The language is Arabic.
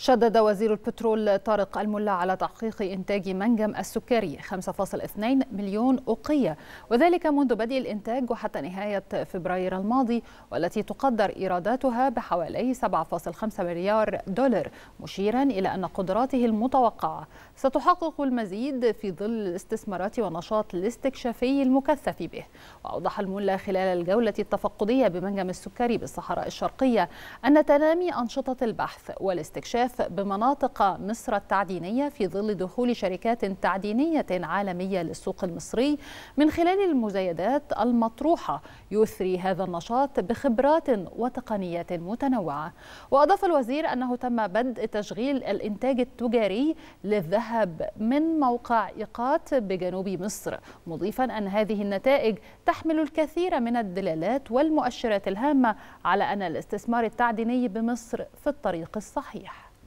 شدد وزير البترول طارق الملا على تحقيق إنتاج منجم السكري 5.2 مليون أوقية وذلك منذ بدء الإنتاج وحتى نهاية فبراير الماضي والتي تقدر إيراداتها بحوالي 7.5 مليار دولار مشيرا إلى أن قدراته المتوقعة ستحقق المزيد في ظل الاستثمارات والنشاط الاستكشافي المكثف به وأوضح الملا خلال الجولة التفقدية بمنجم السكري بالصحراء الشرقية أن تنامي أنشطة البحث والاستكشاف الاستهداف بمناطق مصر التعدينية في ظل دخول شركات تعدينية عالمية للسوق المصري من خلال المزايدات المطروحة يثري هذا النشاط بخبرات وتقنيات متنوعة وأضاف الوزير أنه تم بدء تشغيل الإنتاج التجاري للذهب من موقع إيقات بجنوب مصر مضيفا أن هذه النتائج تحمل الكثير من الدلالات والمؤشرات الهامة على أن الاستثمار التعديني بمصر في الطريق الصحيح